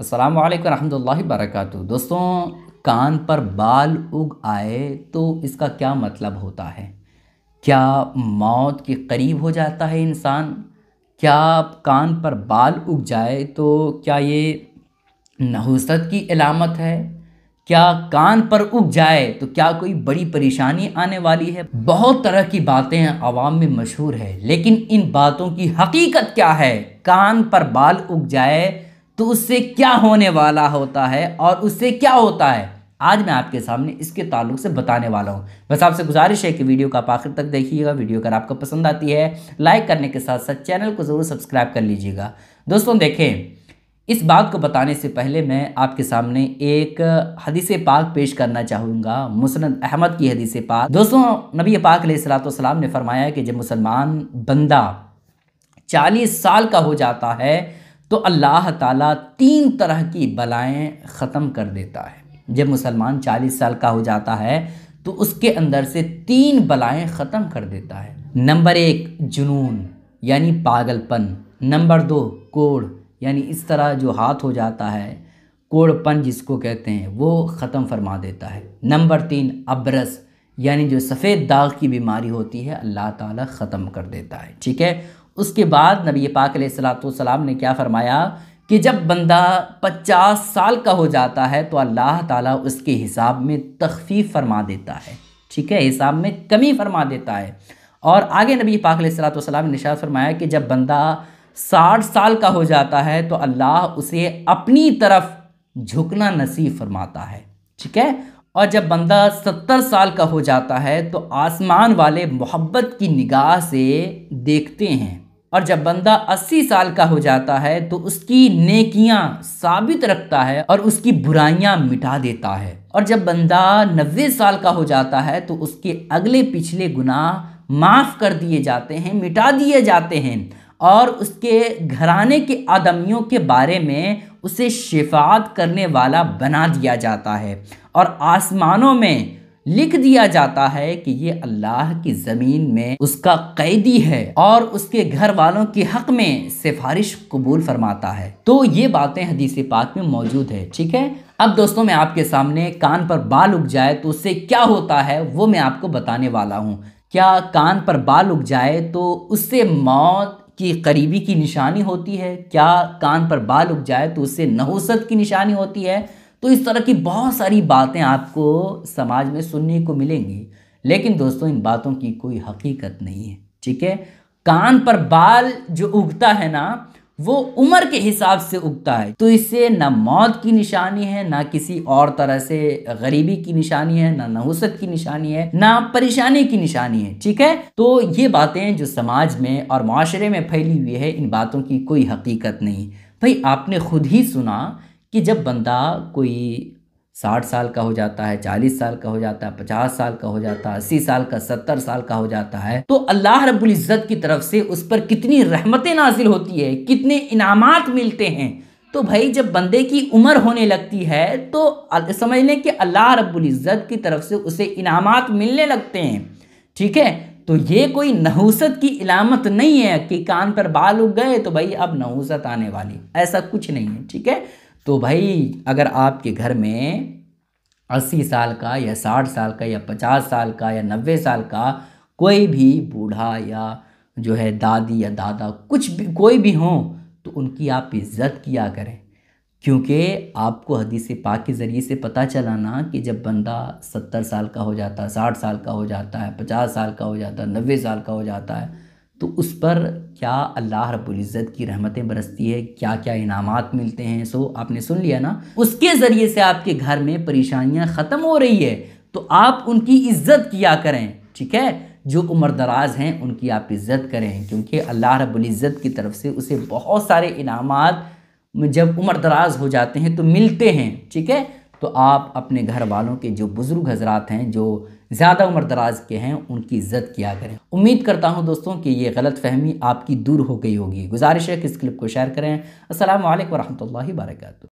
असलम वालेकुम रहमतुल्लाहि दोस्तों कान पर बाल उग आए तो इसका क्या मतलब होता है क्या मौत के करीब हो जाता है इंसान क्या कान पर बाल उग जाए तो क्या ये नहुसत की अलामत है क्या कान पर उग जाए तो क्या कोई बड़ी परेशानी आने वाली है बहुत तरह की बातें आवाम में मशहूर है लेकिन इन बातों की हकीकत क्या है कान पर बाल उग जाए तो उससे क्या होने वाला होता है और उससे क्या होता है आज मैं आपके सामने इसके ताल्लुक से बताने वाला हूँ बस आपसे गुजारिश है कि वीडियो का आप आखिर तक देखिएगा वीडियो अगर आपको पसंद आती है लाइक करने के साथ साथ चैनल को ज़रूर सब्सक्राइब कर लीजिएगा दोस्तों देखें इस बात को बताने से पहले मैं आपके सामने एक हदीस पाक पेश करना चाहूँगा मुसनद अहमद की हदीस पाक दोस्तों नबी पाक सलाम ने फरमाया कि जब मुसलमान बंदा चालीस साल का हो जाता है तो अल्लाह ताला तीन तरह की बलाएं ख़त्म कर देता है जब मुसलमान चालीस साल का हो जाता है तो उसके अंदर से तीन बलाएं ख़त्म कर देता है नंबर एक जुनून यानी पागलपन नंबर दो कोड़ यानी इस तरह जो हाथ हो जाता है कोड़पन जिसको कहते हैं वो ख़त्म फरमा देता है नंबर तीन अबरस यानी जो सफ़ेद दाग की बीमारी होती है अल्लाह ताला ख़त्म कर देता है ठीक है उसके बाद नबी पाक सलाम ने क्या फ़रमाया कि जब बंदा पचास साल का हो जाता है तो अल्लाह ताला उसके हिसाब में तखफ़ी फरमा देता है ठीक है हिसाब में कमी फरमा देता है और आगे नबी पाक सलाम ने शायद फरमाया कि जब बंदा साठ साल का हो जाता है तो अल्लाह उसे अपनी तरफ झुकना नसीब फरमाता है ठीक है और जब बंदा सत्तर साल का हो जाता है तो आसमान वाले मोहब्बत की निगाह से देखते हैं और जब बंदा 80 साल का हो जाता है तो उसकी नेकियां साबित रखता है और उसकी बुराइयां मिटा देता है और जब बंदा 90 साल का हो जाता है तो उसके अगले पिछले गुनाह माफ़ कर दिए जाते हैं मिटा दिए जाते हैं और उसके घराने के आदमियों के बारे में उसे शिफात करने वाला बना दिया जाता है और आसमानों में लिख दिया जाता है कि ये अल्लाह की ज़मीन में उसका कैदी है और उसके घर वालों के हक में सिफारिश कबूल फरमाता है तो ये बातें हदीस पाक में मौजूद है ठीक है अब दोस्तों मैं आपके सामने कान पर बाल उग जाए तो उससे क्या होता है वो मैं आपको बताने वाला हूँ क्या कान पर बाल उग जाए तो उससे मौत की करीबी की निशानी होती है क्या कान पर बाल उग जाए तो उससे नहुसत की निशानी होती है तो इस तरह की बहुत सारी बातें आपको समाज में सुनने को मिलेंगी लेकिन दोस्तों इन बातों की कोई हकीकत नहीं है ठीक है कान पर बाल जो उगता है ना वो उम्र के हिसाब से उगता है तो इससे ना मौत की निशानी है ना किसी और तरह से गरीबी की निशानी है ना नहुसत की निशानी है ना परेशानी की निशानी है ठीक है तो ये बातें जो समाज में और माशरे में फैली हुई है इन बातों की कोई हकीकत नहीं भाई आपने खुद ही सुना कि जब बंदा कोई साठ साल का हो जाता है चालीस साल का हो जाता है पचास साल का हो जाता है अस्सी साल का सत्तर साल का हो जाता है तो अल्लाह रब्बुल इज़्ज़त की तरफ से उस पर कितनी रहमतें नाजिल होती है कितने इनामात मिलते हैं तो भाई जब बंदे की उम्र होने लगती है तो समझ लें कि अल्लाह रब्बुल इज़्ज़त की तरफ से उसे इनामात मिलने लगते हैं ठीक है तो ये कोई नहूसत की इलामत नहीं है कि कान पर बाल उग गए तो भाई अब नहूसत आने वाली ऐसा कुछ नहीं है ठीक है तो भाई अगर आपके घर में अस्सी साल का या साठ साल का या पचास साल का या नब्बे साल का कोई भी बूढ़ा या जो है दादी या दादा कुछ भी कोई भी हों तो उनकी आप इज़्ज़त किया करें क्योंकि आपको हदीस पाक के ज़रिए से पता चला ना कि जब बंदा सत्तर साल का हो जाता है साठ साल का हो जाता है पचास साल का हो जाता है नब्बे साल का हो जाता है तो उस पर क्या अल्लाह रब्ज़त की रहमतें बरसती है क्या क्या इनामात मिलते हैं सो आपने सुन लिया ना उसके ज़रिए से आपके घर में परेशानियाँ ख़त्म हो रही है तो आप उनकी इज़्ज़त किया करें ठीक है जो उम्र दराज हैं उनकी आप इज़्ज़त करें क्योंकि अल्लाह इज़्ज़त की तरफ से उसे बहुत सारे इनामात जब उम्र दराज हो जाते हैं तो मिलते हैं ठीक है तो आप अपने घर वालों के जो बुज़ुर्ग हजरात हैं जो ज़्यादा उम्र दराज के हैं उनकी इज्जत किया करें उम्मीद करता हूँ दोस्तों कि ये गलत फहमी आपकी दूर हो गई होगी गुजारिश है कि इस क्लिप को शेयर करें असल वरहमल वर्का